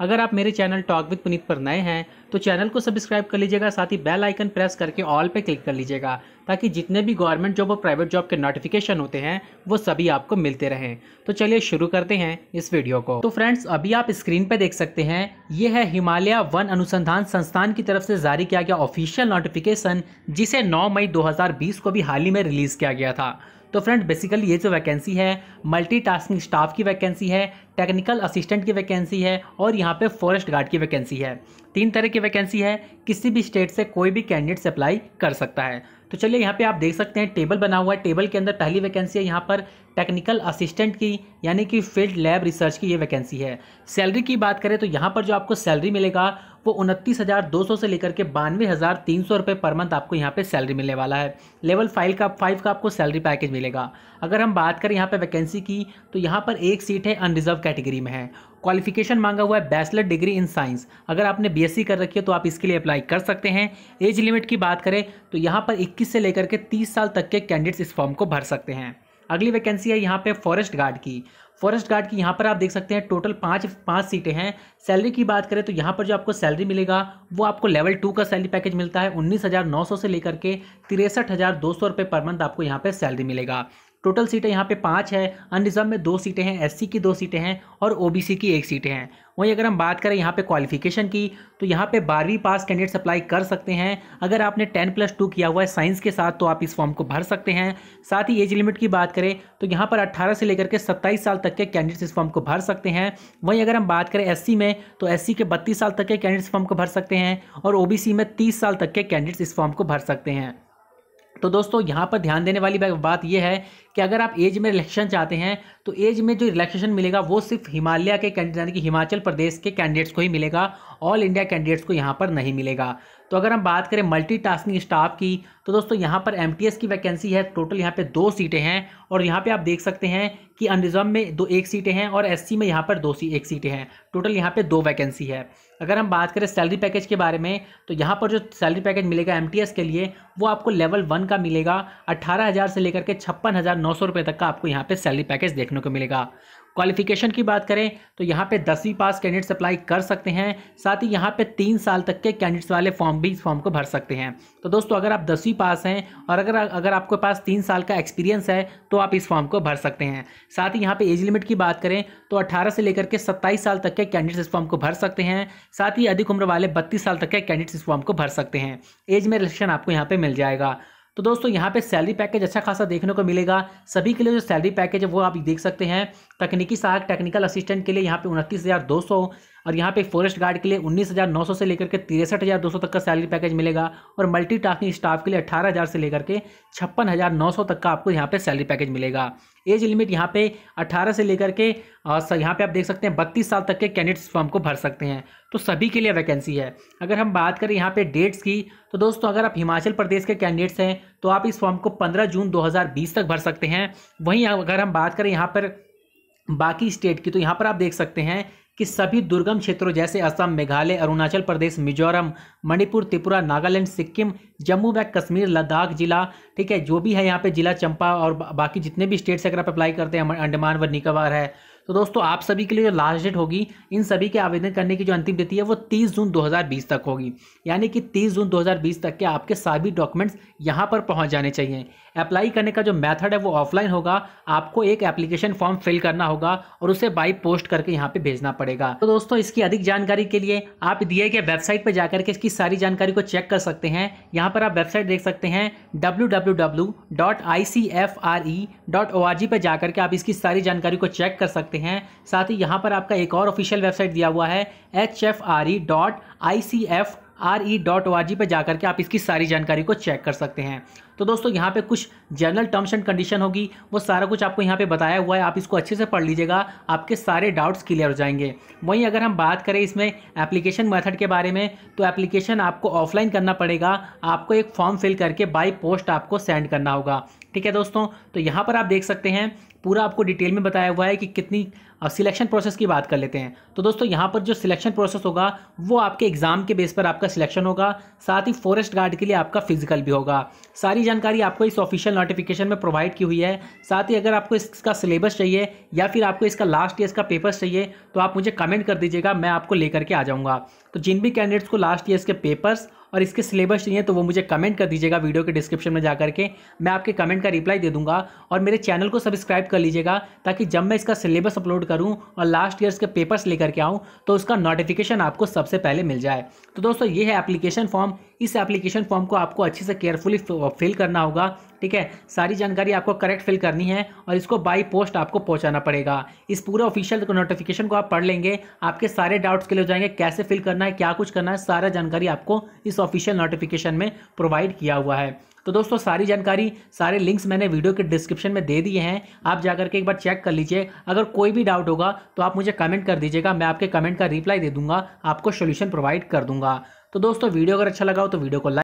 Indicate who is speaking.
Speaker 1: अगर आप मेरे चैनल टॉक विद पुनीत पर नए हैं तो चैनल को सब्सक्राइब कर लीजिएगा साथ ही बेल आइकन प्रेस करके ऑल पे क्लिक कर लीजिएगा ताकि जितने भी गवर्नमेंट जॉब और प्राइवेट जॉब के नोटिफिकेशन होते हैं वो सभी आपको मिलते रहें तो चलिए शुरू करते हैं इस वीडियो को तो फ्रेंड्स अभी आप स्क्रीन पर देख सकते हैं ये है हिमालय वन अनुसंधान संस्थान की तरफ से जारी किया गया ऑफिशियल नोटिफिकेशन जिसे नौ मई दो को भी हाल ही में रिलीज़ किया गया था तो फ्रेंड बेसिकली ये जो वैकेंसी है मल्टीटास्किंग स्टाफ की वैकेंसी है टेक्निकल असिस्टेंट की वैकेंसी है और यहाँ पे फॉरेस्ट गार्ड की वैकेंसी है तीन तरह की वैकेंसी है किसी भी स्टेट से कोई भी कैंडिडेट अप्लाई कर सकता है तो चलिए यहाँ पे आप देख सकते हैं टेबल बना हुआ है टेबल के अंदर पहली वैकेंसी है यहाँ पर टेक्निकल असिस्टेंट की यानी कि फील्ड लैब रिसर्च की ये वैकेंसी है सैलरी की बात करें तो यहाँ पर जो आपको सैलरी मिलेगा वो उनतीस हज़ार दो सौ से लेकर के बानवे हज़ार तीन सौ रुपये पर मंथ आपको यहाँ पे सैलरी मिलने वाला है लेवल फाइव का फाइव का आपको सैलरी पैकेज मिलेगा अगर हम बात करें यहाँ पे वैकेंसी की तो यहाँ पर एक सीट है अनरिजर्व कैटेगरी में है क्वालिफिकेशन मांगा हुआ है बैचलर डिग्री इन साइंस अगर आपने बी कर रखी है तो आप इसके लिए अप्लाई कर सकते हैं एज लिमिट की बात करें तो यहाँ पर इक्कीस से लेकर के तीस साल तक के कैंडिडेट्स इस फॉर्म को भर सकते हैं अगली वैकेंसी है यहाँ पे फॉरेस्ट गार्ड की फॉरेस्ट गार्ड की यहाँ पर आप देख सकते हैं टोटल पाँच पाँच सीटें हैं सैलरी की बात करें तो यहाँ पर जो आपको सैलरी मिलेगा वो आपको लेवल टू का सैलरी पैकेज मिलता है उन्नीस हज़ार नौ सौ से लेकर के तिरसठ हज़ार दो सौ रुपये पर मंथ आपको यहाँ पर सैलरी मिलेगा टोटल सीटें यहाँ पे पाँच है अनरिजर्व में दो सीटें हैं एससी की दो सीटें हैं और ओबीसी की एक सीटें हैं वहीं अगर हम बात करें यहाँ पे क्वालिफिकेशन की तो यहाँ पे बारहवीं पास कैंडिडेट्स अप्लाई कर सकते हैं अगर आपने टेन प्लस टू किया हुआ है साइंस के साथ तो आप इस फॉर्म को भर सकते हैं साथ ही एज लिमिट की बात करें तो यहाँ पर अट्ठारह से लेकर के सत्ताईस साल तक के कैंडिडेट्स इस फॉर्म को भर सकते हैं वहीं अगर हम बात करें एस में तो एस के बत्तीस साल तक के कैंडिडेट्स फॉर्म को भर सकते हैं और ओ में तीस साल तक के कैंडिडेट्स इस फॉर्म को भर सकते हैं तो दोस्तों यहाँ पर ध्यान देने वाली बात यह है कि अगर आप एज में रिलेक्शन चाहते हैं तो एज में जो रिलेक्शन मिलेगा वो सिर्फ हिमालय के यानी कि हिमाचल प्रदेश के कैंडिडेट्स को ही मिलेगा ऑल इंडिया कैंडिडेट्स को यहाँ पर नहीं मिलेगा तो अगर हम बात करें मल्टीटास्किंग स्टाफ की तो दोस्तों यहाँ पर एम की वैकेंसी है टोटल यहाँ पे दो सीटें हैं और यहाँ पे आप देख सकते हैं कि अनरिजर्व में दो एक सीटें हैं और एस में यहाँ पर दो सी एक सीटें हैं टोटल यहाँ पे दो वैकेंसी है अगर हम बात करें सैलरी पैकेज के बारे में तो यहाँ पर जो सैलरी पैकेज मिलेगा एम के लिए वो आपको लेवल वन का मिलेगा अट्ठारह से लेकर के छप्पन तक का आपको यहाँ पर सैलरी पैकेज देखने को मिलेगा क्वालिफिकेशन की बात करें तो यहाँ पे दसवीं पास कैंडिडेट्स अप्लाई कर सकते हैं साथ ही यहाँ पे तीन साल तक के कैंडिडेट्स वाले फॉर्म भी इस फॉर्म को भर सकते हैं तो दोस्तों अगर आप दसवीं पास हैं और अगर अगर आपके पास तीन साल का एक्सपीरियंस है तो आप इस फॉर्म को भर सकते हैं साथ ही यहाँ पर एज लिमिट की बात करें तो अट्ठारह से लेकर के सत्ताईस साल तक के कैंडिडेट्स इस फॉर्म को भर सकते हैं साथ ही अधिक उम्र वाले बत्तीस साल तक के कैंडिडेट्स इस फॉर्म को भर सकते हैं एज में रिलेक्शन आपको यहाँ पर मिल जाएगा तो दोस्तों यहाँ पे सैलरी पैकेज अच्छा खासा देखने को मिलेगा सभी के लिए जो सैलरी पैकेज है वो आप देख सकते हैं तकनीकी सहायक टेक्निकल असिस्टेंट के लिए यहाँ पे उनतीस हज़ार दो सौ और यहाँ पे फॉरेस्ट गार्ड के लिए 19,900 से लेकर के तिरसठ तक का सैलरी पैकेज मिलेगा और मल्टीटास्किंग स्टाफ के लिए 18,000 से लेकर के छप्पन तक का आपको यहाँ पे सैलरी पैकेज मिलेगा एज लिमिट यहाँ पे 18 से लेकर के यहाँ पे आप देख सकते हैं 32 साल तक के कैंडिडेट्स फॉर्म को भर सकते हैं तो सभी के लिए वैकेंसी है अगर हम बात करें यहाँ पे डेट्स की तो दोस्तों अगर आप हिमाचल प्रदेश के कैंडिडेट्स हैं तो आप इस फॉर्म को 15 जून 2020 तक भर सकते हैं वहीं अगर हम बात करें यहाँ पर बाकी स्टेट की तो यहाँ पर आप देख सकते हैं कि सभी दुर्गम क्षेत्रों जैसे असम मेघालय अरुणाचल प्रदेश मिजोरम मणिपुर त्रिपुरा नागालैंड सिक्किम जम्मू व कश्मीर लद्दाख जिला ठीक है जो भी है यहाँ पे जिला चंपा और बाकी जितने भी स्टेट्स अगर आप अप्लाई करते हैं अंडमान व निकोबार है तो दोस्तों आप सभी के लिए जो लास्ट डेट होगी इन सभी के आवेदन करने की जो अंतिम तिथि है वो 30 जून 2020 तक होगी यानी कि 30 जून 2020 तक के आपके सभी डॉक्यूमेंट्स यहाँ पर पहुँच जाने चाहिए अप्लाई करने का जो मेथड है वो ऑफलाइन होगा आपको एक एप्लीकेशन फॉर्म फिल करना होगा और उसे बाई पोस्ट करके यहाँ पर भेजना पड़ेगा तो दोस्तों इसकी अधिक जानकारी के लिए आप दिए गए वेबसाइट पर जाकर के इसकी सारी जानकारी को चेक कर सकते हैं यहाँ पर आप वेबसाइट देख सकते हैं डब्ल्यू पर जाकर के आप इसकी सारी जानकारी को चेक कर सकते हैं सकते हैं साथ ही यहाँ पर आपका एक और ऑफिशियल वेबसाइट दिया हुआ है H F R E dot I C F R E dot O R G पर जाकर के आप इसकी सारी जानकारी को चेक कर सकते हैं तो दोस्तों यहाँ पे कुछ जनरल टर्म्स एंड कंडीशन होगी वो सारा कुछ आपको यहाँ पे बताया हुआ है आप इसको अच्छे से पढ़ लीजिएगा आपके सारे डाउट्स क्लियर हो जाएंगे वहीं अगर हम बात करें इसमें एप्लीकेशन मेथड के बारे में तो एप्लीकेशन आपको ऑफलाइन करना पड़ेगा आपको एक फॉर्म फिल करके बाई पोस्ट आपको सेंड करना होगा ठीक है दोस्तों तो यहाँ पर आप देख सकते हैं पूरा आपको डिटेल में बताया हुआ है कि कितनी अब सिलेक्शन प्रोसेस की बात कर लेते हैं तो दोस्तों यहाँ पर जो सिलेक्शन प्रोसेस होगा वो आपके एग्ज़ाम के बेस पर आपका सिलेक्शन होगा साथ ही फॉरेस्ट गार्ड के लिए आपका फिजिकल भी होगा सारी जानकारी आपको इस ऑफिशियल नोटिफिकेशन में प्रोवाइड की हुई है साथ ही अगर आपको इसका सिलेबस चाहिए या फिर आपको इसका लास्ट ईयर का पेपर्स चाहिए तो आप मुझे कमेंट कर दीजिएगा मैं आपको लेकर के आ जाऊँगा तो जिन भी कैंडिडेट्स को लास्ट ईयर के पेपर्स और इसके सिलेबस चाहिए तो वो मुझे कमेंट कर दीजिएगा वीडियो के डिस्क्रिप्शन में जा करके मैं आपके कमेंट का रिप्लाई दे दूंगा और मेरे चैनल को सब्सक्राइब कर लीजिएगा ताकि जब मैं इसका सिलेबस अपलोड करूँ और लास्ट ईयर्स के पेपर्स लेकर के आऊँ तो उसका नोटिफिकेशन आपको सबसे पहले मिल जाए तो दोस्तों ये है एप्लीकेशन फॉर्म इस एप्लीकेशन फॉर्म को आपको अच्छे से केयरफुली फिल करना होगा ठीक है सारी जानकारी आपको करेक्ट फिल करनी है और इसको बाई पोस्ट आपको पहुंचाना पड़ेगा इस पूरे ऑफिशियल नोटिफिकेशन को आप पढ़ लेंगे आपके सारे डाउट्स लिए हो जाएंगे कैसे फिल करना है क्या कुछ करना है सारा जानकारी आपको इस ऑफिशियल नोटिफिकेशन में प्रोवाइड किया हुआ है तो दोस्तों सारी जानकारी सारे लिंक्स मैंने वीडियो के डिस्क्रिप्शन में दे दिए हैं आप जाकर के एक बार चेक कर लीजिए अगर कोई भी डाउट होगा तो आप मुझे कमेंट कर दीजिएगा मैं आपके कमेंट का रिप्लाई दे दूंगा आपको सोल्यूशन प्रोवाइड कर दूंगा तो दोस्तों वीडियो अगर अच्छा लगा हो तो वीडियो को लाइक